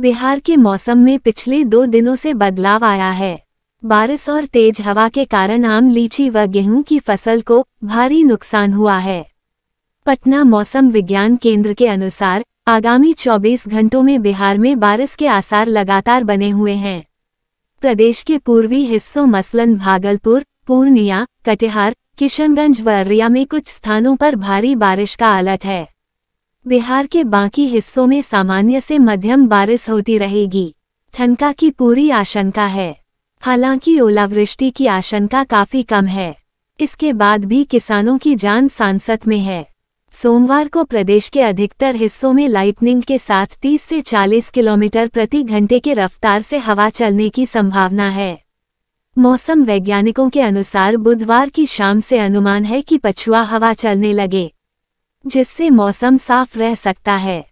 बिहार के मौसम में पिछले दो दिनों से बदलाव आया है बारिश और तेज हवा के कारण आम लीची व गेहूं की फसल को भारी नुकसान हुआ है पटना मौसम विज्ञान केंद्र के अनुसार आगामी 24 घंटों में बिहार में बारिश के आसार लगातार बने हुए हैं प्रदेश के पूर्वी हिस्सों मसलन भागलपुर पूर्णिया कटिहार किशनगंज व अररिया में कुछ स्थानों पर भारी बारिश का अलर्ट है बिहार के बाकी हिस्सों में सामान्य से मध्यम बारिश होती रहेगी ठनका की पूरी आशंका है हालांकि ओलावृष्टि की आशंका काफी कम है इसके बाद भी किसानों की जान सांसद में है सोमवार को प्रदेश के अधिकतर हिस्सों में लाइटनिंग के साथ 30 से 40 किलोमीटर प्रति घंटे के रफ्तार से हवा चलने की संभावना है मौसम वैज्ञानिकों के अनुसार बुधवार की शाम से अनुमान है कि पछुआ हवा चलने लगे जिससे मौसम साफ रह सकता है